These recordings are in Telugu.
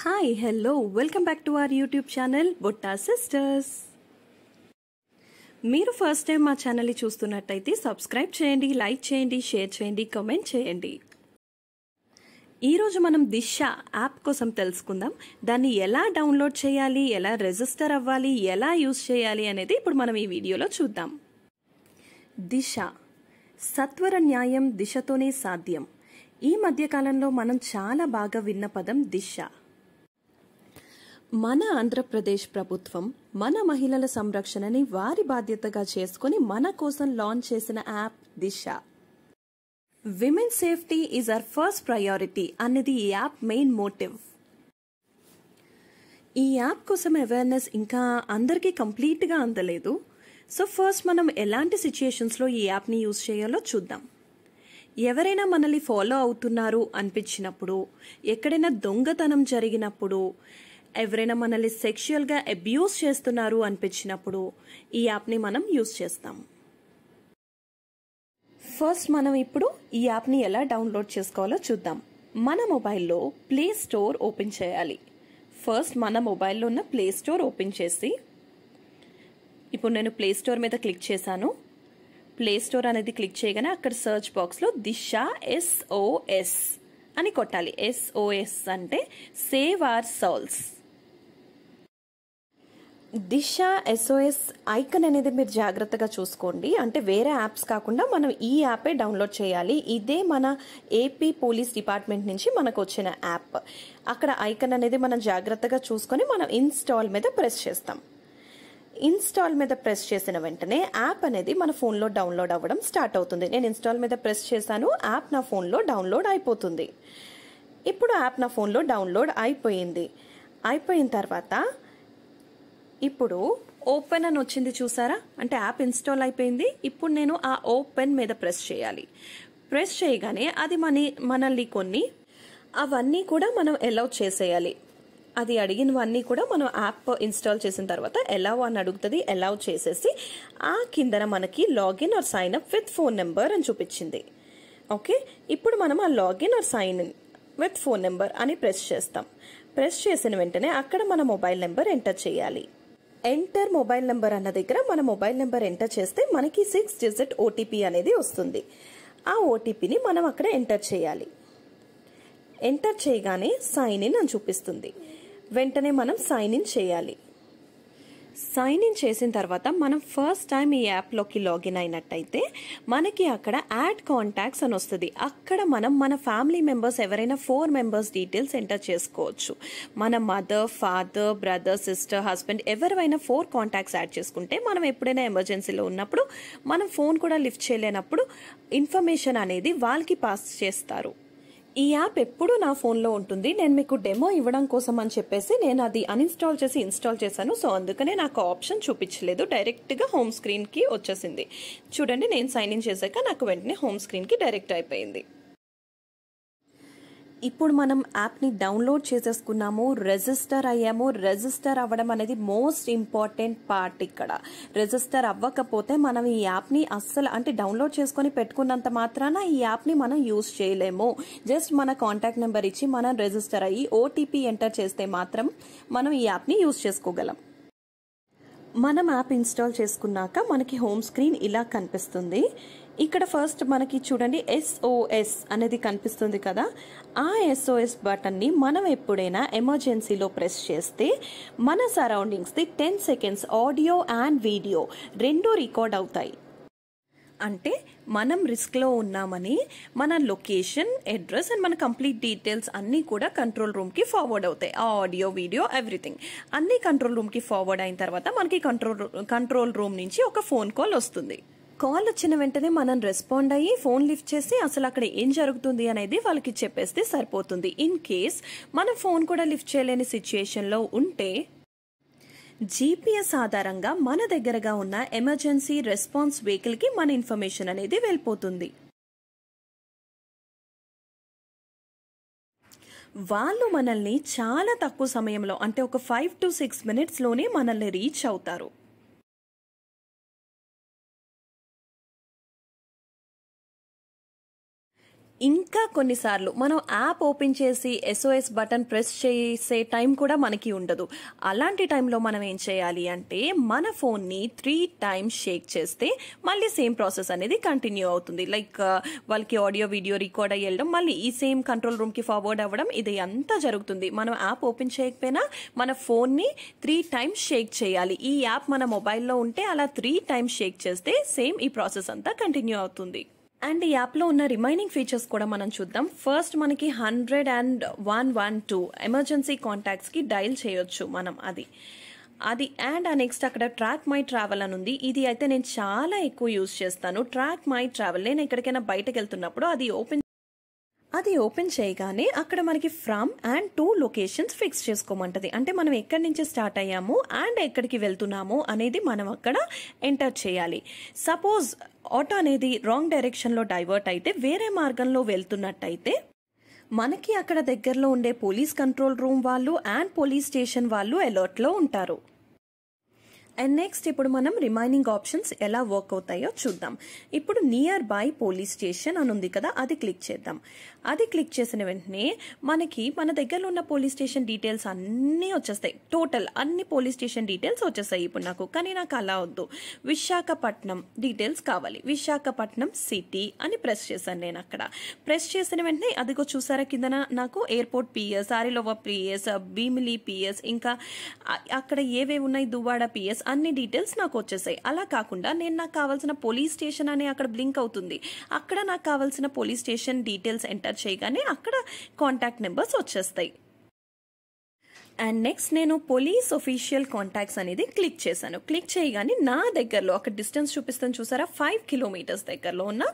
hi hello welcome back to our YouTube channel Botta sisters మీరు ఫస్ట్ టైం మా ఛానల్ని చూస్తున్నట్టయితే సబ్స్క్రైబ్ చేయండి లైక్ చేయండి షేర్ చేయండి కమెంట్ చేయండి ఈరోజు మనం దిశ యాప్ కోసం తెలుసుకుందాం దాన్ని ఎలా డౌన్లోడ్ చేయాలి ఎలా రిజిస్టర్ అవ్వాలి ఎలా యూజ్ చేయాలి అనేది ఇప్పుడు మనం ఈ వీడియోలో చూద్దాం దిశ సత్వర న్యాయం దిశతోనే సాధ్యం ఈ మధ్యకాలంలో మనం చాలా బాగా విన్న పదం దిశ మన ఆంధ్రప్రదేశ్ ప్రభుత్వం మన మహిళల సంరక్షణని వారి బాధ్యతగా చేసుకుని మన కోసం లాంచ్ చేసిన app Disha women safety is our first priority అనేది ఈ యాప్ మెయిన్ మోటివ్ ఈ యాప్ కోసం అవేర్నెస్ ఇంకా అందరికీ కంప్లీట్గా అందలేదు సో ఫస్ట్ మనం ఎలాంటి సిచ్యుయేషన్స్లో ఈ యాప్ని యూజ్ చేయాలో చూద్దాం ఎవరైనా మనల్ని ఫాలో అవుతున్నారు అనిపించినప్పుడు ఎక్కడైనా దొంగతనం జరిగినప్పుడు ఎవరైనా మనల్ని సెక్షువల్గా అబ్యూస్ చేస్తున్నారు అనిపించినప్పుడు ఈ యాప్ని మనం యూస్ చేస్తాం ఫస్ట్ మనం ఇప్పుడు ఈ యాప్ని ఎలా డౌన్లోడ్ చేసుకోవాలో చూద్దాం మన మొబైల్లో ప్లే స్టోర్ ఓపెన్ చేయాలి ఫస్ట్ మన మొబైల్లో ఉన్న ప్లే స్టోర్ ఓపెన్ చేసి ఇప్పుడు నేను ప్లే స్టోర్ మీద క్లిక్ చేశాను ప్లే స్టోర్ అనేది క్లిక్ చేయగానే అక్కడ సర్చ్ బాక్స్లో దిశ ఎస్ఓఎస్ అని కొట్టాలి ఎస్ఓఎస్ అంటే save our souls Disha SOS icon అనేది మీరు జాగ్రత్తగా చూసుకోండి అంటే వేరే యాప్స్ కాకుండా మనం ఈ యాపే డౌన్లోడ్ చేయాలి ఇదే మన ఏపీ పోలీస్ డిపార్ట్మెంట్ నుంచి మనకు వచ్చిన యాప్ అక్కడ ఐకన్ అనేది మనం జాగ్రత్తగా చూసుకొని మనం ఇన్స్టాల్ మీద ప్రెస్ చేస్తాం ఇన్స్టాల్ మీద ప్రెస్ చేసిన వెంటనే యాప్ అనేది మన ఫోన్లో డౌన్లోడ్ అవ్వడం స్టార్ట్ అవుతుంది నేను ఇన్స్టాల్ మీద ప్రెస్ చేశాను యాప్ నా ఫోన్లో డౌన్లోడ్ అయిపోతుంది ఇప్పుడు యాప్ నా ఫోన్లో డౌన్లోడ్ అయిపోయింది అయిపోయిన తర్వాత ఇప్పుడు ఓపెన్ అని వచ్చింది చూసారా అంటే యాప్ ఇన్స్టాల్ అయిపోయింది ఇప్పుడు నేను ఆ ఓపెన్ మీద ప్రెస్ చేయాలి ప్రెస్ చేయగానే అది మన మనల్ని కొన్ని అవన్నీ కూడా మనం ఎలౌ చేసేయాలి అది అడిగినవన్నీ కూడా మనం యాప్ ఇన్స్టాల్ చేసిన తర్వాత ఎలా అని అడుగుతుంది ఎలావ్ చేసేసి ఆ కిందన మనకి login or sign up with phone number అని చూపించింది ఓకే ఇప్పుడు మనం ఆ login or sign in with phone number అని ప్రెస్ చేస్తాం ప్రెస్ చేసిన వెంటనే అక్కడ మన మొబైల్ నెంబర్ ఎంటర్ చేయాలి ఎంటర్ మొబైల్ నెంబర్ అన్న దగ్గర మన మొబైల్ నెంబర్ ఎంటర్ చేస్తే మనకి సిక్స్ డిజిట్ ఓటీపీ అనేది వస్తుంది ఆ ఓటీపీని మనం అక్కడ ఎంటర్ చేయాలి ఎంటర్ చేయగానే సైన్ ఇన్ అని చూపిస్తుంది వెంటనే మనం సైన్ ఇన్ చేయాలి సైన్ ఇన్ చేసిన తర్వాత మనం ఫస్ట్ టైం ఈ యాప్లోకి లాగిన్ అయినట్టయితే మనకి అక్కడ యాడ్ కాంటాక్ట్స్ అని వస్తుంది అక్కడ మనం మన ఫ్యామిలీ మెంబర్స్ ఎవరైనా ఫోర్ మెంబర్స్ డీటెయిల్స్ ఎంటర్ చేసుకోవచ్చు మన mother father brother sister husband ఎవరైనా ఫోర్ కాంటాక్ట్స్ యాడ్ చేసుకుంటే మనం ఎప్పుడైనా ఎమర్జెన్సీలో ఉన్నప్పుడు మనం ఫోన్ కూడా లిఫ్ట్ చేయలేనప్పుడు ఇన్ఫర్మేషన్ అనేది వాళ్ళకి పాస్ చేస్తారు ఈ యాప్ ఎప్పుడు నా ఫోన్లో ఉంటుంది నేను మీకు డెమో ఇవ్వడం కోసం అని చెప్పేసి నేను అది అన్ఇన్స్టాల్ చేసి ఇన్స్టాల్ చేశాను సో అందుకనే నాకు ఆప్షన్ చూపించలేదు డైరెక్ట్గా హోమ్ స్క్రీన్కి వచ్చేసింది చూడండి నేను సైన్ ఇన్ చేశాక నాకు వెంటనే హోమ్ స్క్రీన్కి డైరెక్ట్ అయిపోయింది ఇప్పుడు మనం యాప్ని డౌన్లోడ్ చేసేసుకున్నాము రిజిస్టర్ అయ్యాము రిజిస్టర్ అవ్వడం అనేది మోస్ట్ ఇంపార్టెంట్ పార్ట్ ఇక్కడ రిజిస్టర్ అవ్వకపోతే మనం ఈ యాప్ని అస్సలు అంటే డౌన్లోడ్ చేసుకొని పెట్టుకున్నంత మాత్రాన ఈ యాప్ని మనం యూజ్ చేయలేము జస్ట్ మన కాంటాక్ట్ నెంబర్ ఇచ్చి మనం రిజిస్టర్ అయ్యి ఓటీపీ ఎంటర్ చేస్తే మాత్రం మనం ఈ యాప్ని యూజ్ చేసుకోగలం మనం యాప్ ఇన్స్టాల్ చేసుకున్నాక మనకి హోమ్ స్క్రీన్ ఇలా కనిపిస్తుంది ఇక్కడ ఫస్ట్ మనకి చూడండి ఎస్ఓఎస్ అనేది కనిపిస్తుంది కదా ఆ ఎస్ఓఎస్ బటన్ని మనం ఎప్పుడైనా ఎమర్జెన్సీలో ప్రెస్ చేస్తే మన సరౌండింగ్స్ది ten seconds audio and video రెండూ రికార్డ్ అవుతాయి అంటే మనం రిస్క్లో ఉన్నామని మన లొకేషన్ అడ్రస్ అండ్ మన కంప్లీట్ డీటెయిల్స్ అన్నీ కూడా కంట్రోల్ రూమ్కి ఫార్వర్డ్ అవుతాయి ఆడియో వీడియో ఎవ్రీథింగ్ అన్నీ కంట్రోల్ రూమ్కి ఫార్వర్డ్ అయిన తర్వాత మనకి కంట్రోల్ కంట్రోల్ రూమ్ నుంచి ఒక ఫోన్ కాల్ వస్తుంది కాల్ వచ్చిన వెంటనే మనం రెస్పాండ్ అయ్యి ఫోన్ లిఫ్ట్ చేసి అసలు అక్కడ ఏం జరుగుతుంది అనేది వాళ్ళకి చెప్పేస్తే సరిపోతుంది ఇన్ కేస్ మనం ఫోన్ కూడా లిఫ్ట్ చేయలేని సిచ్యుయేషన్లో ఉంటే జీపీఎస్ ఆధారంగా మన దగ్గరగా ఉన్న ఎమర్జెన్సీ రెస్పాన్స్ వెహికల్కి మన ఇన్ఫర్మేషన్ అనేది వెళ్ళిపోతుంది వాళ్ళు మనల్ని చాలా తక్కువ సమయంలో అంటే ఒక ఫైవ్ టు సిక్స్ మినిట్స్లోనే మనల్ని రీచ్ అవుతారు ఇంకా కొన్నిసార్లు మనం యాప్ ఓపెన్ చేసి ఎస్ఓఎస్ బటన్ ప్రెస్ చేసే టైం కూడా మనకి ఉండదు అలాంటి టైంలో మనం ఏం చేయాలి అంటే మన ఫోన్ని త్రీ టైమ్స్ షేక్ చేస్తే మళ్ళీ సేమ్ ప్రాసెస్ అనేది కంటిన్యూ అవుతుంది లైక్ uh, వాళ్ళకి ఆడియో వీడియో రికార్డ్ అయ్యి వెళ్ళడం మళ్ళీ ఈ సేమ్ కంట్రోల్ రూమ్కి ఫార్వర్డ్ అవ్వడం ఇది అంతా జరుగుతుంది మనం యాప్ ఓపెన్ చేయకపోయినా మన ఫోన్ని త్రీ టైమ్స్ షేక్ చేయాలి ఈ యాప్ మన మొబైల్లో ఉంటే అలా త్రీ టైమ్స్ షేక్ చేస్తే సేమ్ ఈ ప్రాసెస్ అంతా కంటిన్యూ అవుతుంది అండ్ ఈ యాప్లో ఉన్న రిమైనింగ్ ఫీచర్స్ కూడా మనం చూద్దాం ఫస్ట్ మనకి hundred and one one two emergency కాంటాక్ట్స్కి డైల్ చేయొచ్చు మనం అది అది అండ్ ఆ నెక్స్ట్ అక్కడ ట్రాక్ మై ట్రావెల్ అని ఉంది ఇది అయితే నేను చాలా ఎక్కువ యూజ్ చేస్తాను ట్రాక్ మై ట్రావెల్ నేను ఎక్కడికైనా బయటకు వెళ్తున్నప్పుడు అది ఓపెన్ అది ఓపెన్ చేయగానే అక్కడ మనకి from and to locations fix చేసుకోమంటది అంటే మనం ఎక్కడి నుంచి స్టార్ట్ అయ్యాము అండ్ ఎక్కడికి వెళ్తున్నాము అనేది మనం అక్కడ ఎంటర్ చేయాలి సపోజ్ ఆటో అనేది రాంగ్ డైరెక్షన్లో డైవర్ట్ అయితే వేరే మార్గంలో వెళ్తున్నట్టయితే మనకి అక్కడ దగ్గరలో ఉండే పోలీస్ కంట్రోల్ రూమ్ వాళ్ళు అండ్ పోలీస్ స్టేషన్ వాళ్ళు లో ఉంటారు అండ్ నెక్స్ట్ ఇప్పుడు మనం రిమైనింగ్ ఆప్షన్స్ ఎలా వర్క్ అవుతాయో చూద్దాం ఇప్పుడు నియర్ బై పోలీస్ స్టేషన్ అని ఉంది కదా అది క్లిక్ చేద్దాం అది క్లిక్ చేసిన వెంటనే మనకి మన దగ్గర ఉన్న పోలీస్ స్టేషన్ డీటెయిల్స్ అన్నీ వచ్చేస్తాయి టోటల్ అన్ని పోలీస్ స్టేషన్ డీటెయిల్స్ వచ్చేస్తాయి ఇప్పుడు నాకు కానీ నాకు అలా వద్దు విశాఖపట్నం డీటెయిల్స్ కావాలి విశాఖపట్నం సిటీ అని ప్రెస్ చేశాను నేను అక్కడ ప్రెస్ చేసిన వెంటనే అదిగో చూసారా కింద నాకు airport PS Arilova PS Bheemili PS ఇంకా అక్కడ ఏవేవి ఉన్నాయి దువ్వాడ పిఎస్ అన్ని డీటెయిల్స్ నాకు వచ్చేసాయి అలా కాకుండా నేను నాకు కావాల్సిన పోలీస్ స్టేషన్ అనే అక్కడ బ్లింక్ అవుతుంది అక్కడ నాకు కావాల్సిన పోలీస్ స్టేషన్ డీటెయిల్స్ ఎంటర్ చేయగానే అక్కడ కాంటాక్ట్ నెంబర్స్ వచ్చేస్తాయి అండ్ నెక్స్ట్ నేను పోలీస్ ఒఫీషియల్ కాంటాక్ట్స్ అనేది క్లిక్ చేశాను క్లిక్ చేయగానే నా దగ్గరలో అక్కడ డిస్టెన్స్ చూపిస్తాను చూసారా ఫైవ్ కిలోమీటర్స్ దగ్గరలో ఉన్న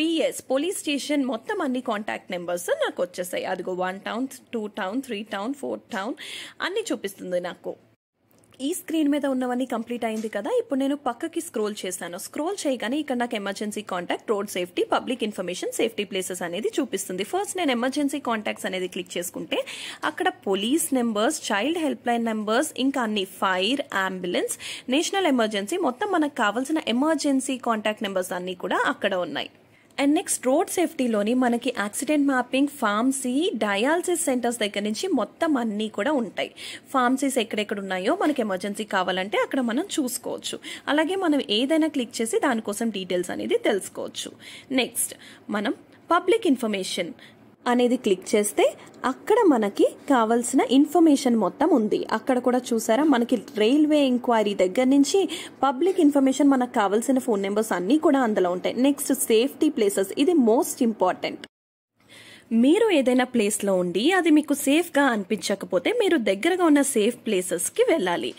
పిఎస్ పోలీస్ స్టేషన్ మొత్తం అన్ని కాంటాక్ట్ నెంబర్స్ నాకు వచ్చేసాయి అదిగో one town two town three town four town అన్ని చూపిస్తుంది నాకు ఈ స్క్రీన్ మీద ఉన్నవన్నీ కంప్లీట్ అయింది కదా ఇప్పుడు నేను పక్కకి స్క్రోల్ చేశాను స్క్రోల్ చేయగానే ఇక్కడ నాకు emergency contact road safety public information safety places అనేది చూపిస్తుంది ఫస్ట్ నేను ఎమర్జెన్సీ కాంటాక్ట్స్ అనేది క్లిక్ చేసుకుంటే అక్కడ police numbers child helpline numbers ఇంకా అన్ని ఫైర్ అంబులెన్స్ నేషనల్ ఎమర్జెన్సీ మొత్తం మనకు కావాల్సిన ఎమర్జెన్సీ కాంటాక్ట్ నెంబర్స్ అన్నీ కూడా అక్కడ ఉన్నాయి అండ్ నెక్స్ట్ రోడ్ సేఫ్టీలోని మనకి accident mapping pharmacy dialysis centres దగ్గర నుంచి మొత్తం అన్నీ కూడా ఉంటాయి ఫార్మసీస్ ఎక్కడెక్కడ ఉన్నాయో మనకి ఎమర్జెన్సీ కావాలంటే అక్కడ మనం చూసుకోవచ్చు అలాగే మనం ఏదైనా క్లిక్ చేసి దానికోసం డీటెయిల్స్ అనేది తెలుసుకోవచ్చు నెక్స్ట్ మనం పబ్లిక్ ఇన్ఫర్మేషన్ అనేది క్లిక్ చేస్తే అక్కడ మనకి కావలసిన ఇన్ఫర్మేషన్ మొత్తం ఉంది అక్కడ కూడా చూసారా మనకి రైల్వే ఎంక్వైరీ దగ్గర నుంచి పబ్లిక్ ఇన్ఫర్మేషన్ మనకు కావాల్సిన ఫోన్ నెంబర్స్ అన్నీ కూడా అందులో ఉంటాయి నెక్స్ట్ సేఫ్టీ ప్లేసెస్ ఇది మోస్ట్ ఇంపార్టెంట్ మీరు ఏదైనా ప్లేస్లో ఉండి అది మీకు సేఫ్గా అనిపించకపోతే మీరు దగ్గరగా ఉన్న సేఫ్ ప్లేసెస్కి వెళ్ళాలి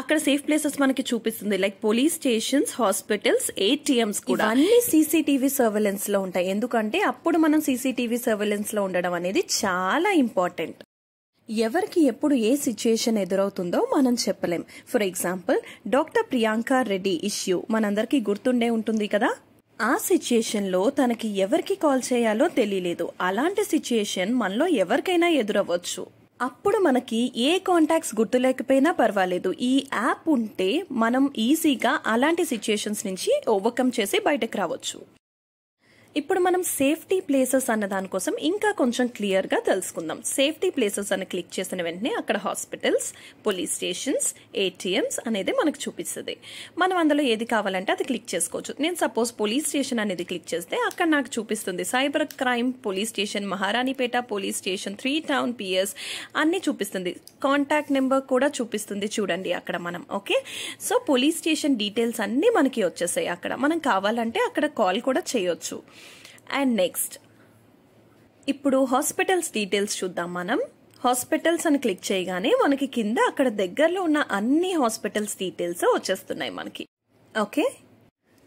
అక్కడ సేఫ్ ప్లేసెస్ మనకి చూపిస్తుంది like police stations hospitals ATMs కూడా అన్ని సీసీటీవీ సర్వేలెన్స్ లో ఉంటాయి ఎందుకంటే అప్పుడు మనం సీసీటీవీ సర్వేలెన్స్ లో ఉండడం అనేది చాలా ఇంపార్టెంట్ ఎవరికి ఎప్పుడు ఏ సిచ్యుయేషన్ ఎదురవుతుందో మనం చెప్పలేం for example doctor Priyanka Reddy issue మనందరికీ గుర్తుండే ఉంటుంది కదా ఆ సిచ్యుయేషన్లో తనకి ఎవరికి కాల్ చేయాలో తెలియలేదు అలాంటి సిచ్యుయేషన్ మనలో ఎవరికైనా ఎదురవ్వచ్చు అప్పుడు మనకి ఏ కాంటాక్ట్స్ గుర్తు లేకపోయినా పర్వాలేదు ఈ యాప్ ఉంటే మనం ఈజీగా అలాంటి సిచ్యుయేషన్స్ నుంచి ఓవర్కమ్ చేసి బయటకు రావచ్చు ఇప్పుడు మనం సేఫ్టీ ప్లేసెస్ అన్న దానికోసం ఇంకా కొంచెం క్లియర్గా తెలుసుకుందాం సేఫ్టీ ప్లేసెస్ అని క్లిక్ చేసిన వెంటనే అక్కడ హాస్పిటల్స్ పోలీస్ స్టేషన్స్ ఏటీఎంస్ అనేది మనకు చూపిస్తుంది మనం అందులో ఏది కావాలంటే అది క్లిక్ చేసుకోవచ్చు నేను సపోజ్ పోలీస్ స్టేషన్ అనేది క్లిక్ చేస్తే అక్కడ నాకు చూపిస్తుంది cyber crime police station Maharanipeta police station three town PS అన్నీ చూపిస్తుంది కాంటాక్ట్ నెంబర్ కూడా చూపిస్తుంది చూడండి అక్కడ మనం okay so police station details అన్నీ మనకి వచ్చేసాయి అక్కడ మనం కావాలంటే అక్కడ కాల్ కూడా చేయొచ్చు అండ్ నెక్స్ట్ ఇప్పుడు హాస్పిటల్స్ డీటెయిల్స్ చూద్దాం మనం హాస్పిటల్స్ అని క్లిక్ చేయగానే మనకి కింద అక్కడ దగ్గరలో ఉన్న అన్ని హాస్పిటల్స్ డీటెయిల్స్ వచ్చేస్తున్నాయి మనకి ఓకే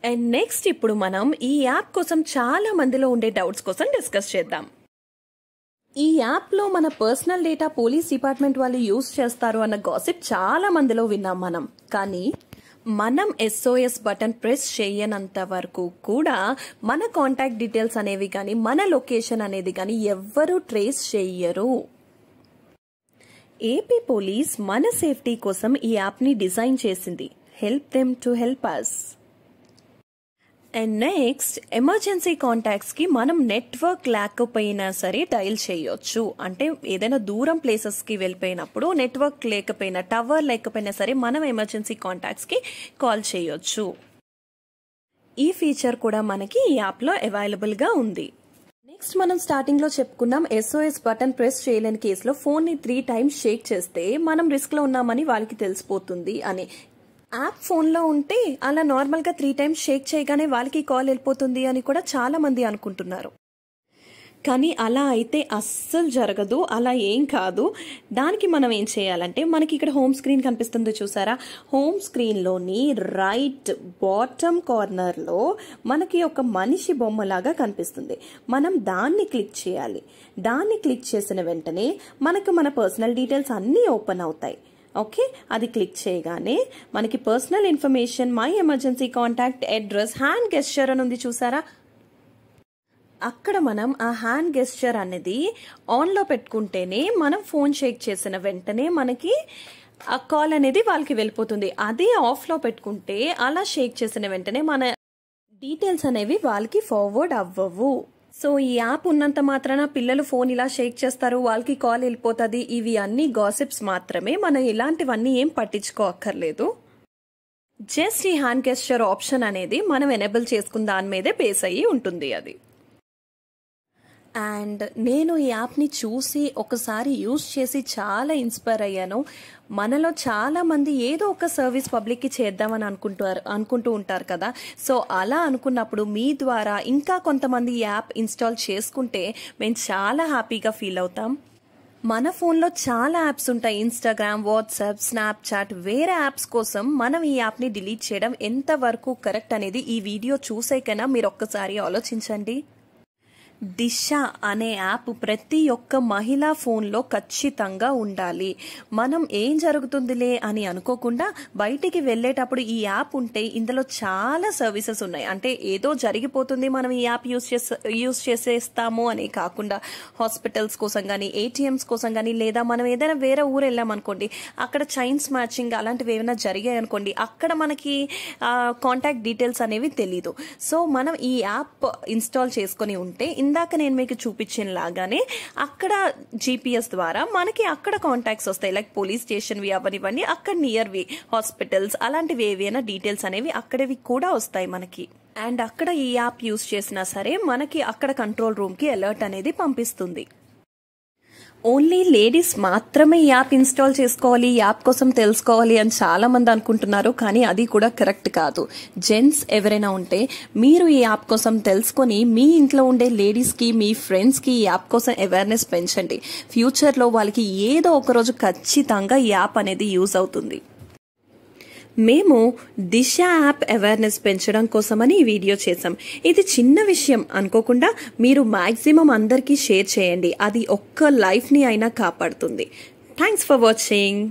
అండ్ నెక్స్ట్ ఇప్పుడు మనం ఈ యాప్ కోసం చాలా మందిలో ఉండే డౌట్స్ కోసం డిస్కస్ చేద్దాం ఈ యాప్లో మన పర్సనల్ డేటా పోలీస్ డిపార్ట్మెంట్ వాళ్ళు యూజ్ చేస్తారు అన్న గాసిప్ చాలా మందిలో విన్నాం మనం కానీ మనం ఎస్ఓఎస్ బటన్ ప్రెస్ చేయనంత వరకు కూడా మన కాంటాక్ట్ డీటెయిల్స్ అనేవి కానీ మన లొకేషన్ అనేది కానీ ఎవ్వరు ట్రేస్ చేయరు ఏపీ పోలీస్ మన సేఫ్టీ కోసం ఈ యాప్ని డిజైన్ చేసింది help them to help us and next emergency కాంటాక్ట్స్కి మనం నెట్వర్క్ లేకపోయినా సరే డైల్ చేయొచ్చు అంటే ఏదైనా దూరం ప్లేసెస్కి వెళ్ళిపోయినప్పుడు నెట్వర్క్ లేకపోయినా టవర్ లేకపోయినా సరే మనం ఎమర్జెన్సీ కాంటాక్ట్స్కి కాల్ చేయొచ్చు ఈ ఫీచర్ కూడా మనకి ఈ యాప్లో అవైలబుల్గా ఉంది నెక్స్ట్ మనం స్టార్టింగ్ లో చెప్పుకున్నాం ఎస్ఓఎస్ బటన్ ప్రెస్ చేయలేని కేసులో ఫోన్ ని త్రీ టైమ్స్ షేక్ చేస్తే మనం రిస్క్ లో ఉన్నామని వాళ్ళకి తెలిసిపోతుంది అని యాప్ ఫోన్లో ఉంటే అలా నార్మల్గా త్రీ టైమ్స్ షేక్ చేయగానే వాళ్ళకి కాల్ వెళ్ళిపోతుంది అని కూడా చాలామంది అనుకుంటున్నారు కానీ అలా అయితే అస్సలు జరగదు అలా ఏం కాదు దానికి మనం ఏం చేయాలంటే మనకి ఇక్కడ హోమ్ స్క్రీన్ కనిపిస్తుంది చూసారా హోమ్ స్క్రీన్లోని రైట్ బాటమ్ కార్నర్లో మనకి ఒక మనిషి బొమ్మలాగా కనిపిస్తుంది మనం దాన్ని క్లిక్ చేయాలి దాన్ని క్లిక్ చేసిన వెంటనే మనకు మన పర్సనల్ డీటెయిల్స్ అన్నీ ఓపెన్ అవుతాయి ఓకే అది క్లిక్ చేయగానే మనకి personal information my emergency contact address hand gesture అని ఉంది చూసారా అక్కడ మనం ఆ హ్యాండ్ గెస్చర్ అనేది ఆన్లో పెట్టుకుంటేనే మనం ఫోన్ షేక్ చేసిన వెంటనే మనకి ఆ కాల్ అనేది వాళ్ళకి వెళ్ళిపోతుంది అదే ఆఫ్లో పెట్టుకుంటే అలా షేక్ చేసిన వెంటనే మన డీటెయిల్స్ అనేవి వాళ్ళకి ఫార్వర్డ్ అవ్వవు సో ఈ యాప్ ఉన్నంత మాత్రాన పిల్లలు ఫోన్ ఇలా షేక్ చేస్తారు వాళ్ళకి కాల్ వెళ్ళిపోతుంది ఇవి అన్ని గాసిప్స్ మాత్రమే మనం ఇలాంటివన్నీ ఏం పట్టించుకోక్కర్లేదు జస్ట్ ఈ హ్యాండ్ గెస్చర్ ఆప్షన్ అనేది మనం ఎనేబుల్ చేసుకున్న దాని మీదే బేస్ అయ్యి ఉంటుంది అది అండ్ నేను ఈ యాప్ని చూసి ఒకసారి యూస్ చేసి చాలా ఇన్స్పైర్ అయ్యాను మనలో చాలా మంది ఏదో ఒక సర్వీస్ పబ్లిక్కి చేద్దామని అనుకుంటారు అనుకుంటూ ఉంటారు కదా సో అలా అనుకున్నప్పుడు మీ ద్వారా ఇంకా కొంతమంది యాప్ ఇన్స్టాల్ చేసుకుంటే మేము చాలా హ్యాపీగా ఫీల్ అవుతాం మన ఫోన్లో చాలా యాప్స్ ఉంటాయి ఇన్స్టాగ్రామ్ వాట్సాప్ స్నాప్చాట్ వేరే యాప్స్ కోసం మనం ఈ యాప్ని డిలీట్ చేయడం ఎంతవరకు కరెక్ట్ అనేది ఈ వీడియో చూసేకైనా మీరు ఒక్కసారి ఆలోచించండి దిశ అనే యాప్ ప్రతి ఒక్క మహిళా ఫోన్లో ఖచ్చితంగా ఉండాలి మనం ఏం జరుగుతుందిలే అని అనుకోకుండా బయటికి వెళ్ళేటప్పుడు ఈ యాప్ ఉంటే ఇందులో చాలా సర్వీసెస్ ఉన్నాయి అంటే ఏదో జరిగిపోతుంది మనం ఈ యాప్ యూస్ చేసే యూస్ చేసేస్తాము అని కాకుండా హాస్పిటల్స్ కోసం కానీ ఏటీఎంస్ కోసం కానీ లేదా మనం ఏదైనా వేరే ఊరు వెళ్ళామనుకోండి అక్కడ చైన్స్ మ్యాచింగ్ అలాంటివి ఏమైనా జరిగాయి అనుకోండి అక్కడ మనకి కాంటాక్ట్ డీటెయిల్స్ అనేవి తెలీదు సో మనం ఈ యాప్ ఇన్స్టాల్ చేసుకొని ఉంటే ఇందాక నేను మీకు చూపించిన లాగానే అక్కడ జీపీఎస్ ద్వారా మనకి అక్కడ కాంటాక్ట్స్ వస్తాయి లైక్ పోలీస్ స్టేషన్ వి అవనివన్నీ అక్కడ నియర్ వి హాస్పిటల్స్ అలాంటివి ఏవైనా డీటెయిల్స్ అనేవి అక్కడవి కూడా వస్తాయి మనకి అండ్ అక్కడ ఈ యాప్ యూస్ చేసినా సరే మనకి అక్కడ కంట్రోల్ రూమ్కి అలర్ట్ అనేది పంపిస్తుంది ఓన్లీ లేడీస్ మాత్రమే యాప్ ఇన్స్టాల్ చేసుకోవాలి యాప్ కోసం తెలుసుకోవాలి అని చాలామంది అనుకుంటున్నారు కానీ అది కూడా కరెక్ట్ కాదు జెంట్స్ ఎవరైనా ఉంటే మీరు ఈ యాప్ కోసం తెలుసుకొని మీ ఇంట్లో ఉండే లేడీస్కి మీ ఫ్రెండ్స్కి ఈ యాప్ కోసం అవేర్నెస్ పెంచండి ఫ్యూచర్లో వాళ్ళకి ఏదో ఒకరోజు ఖచ్చితంగా ఈ యాప్ అనేది యూజ్ అవుతుంది మేము దిశ యాప్ అవేర్నెస్ పెంచడం కోసమని ఈ వీడియో చేసాం ఇది చిన్న విషయం అనుకోకుండా మీరు మ్యాక్సిమం అందరికీ షేర్ చేయండి అది ఒక్క లైఫ్ని అయినా కాపాడుతుంది థ్యాంక్స్ ఫర్ వాచింగ్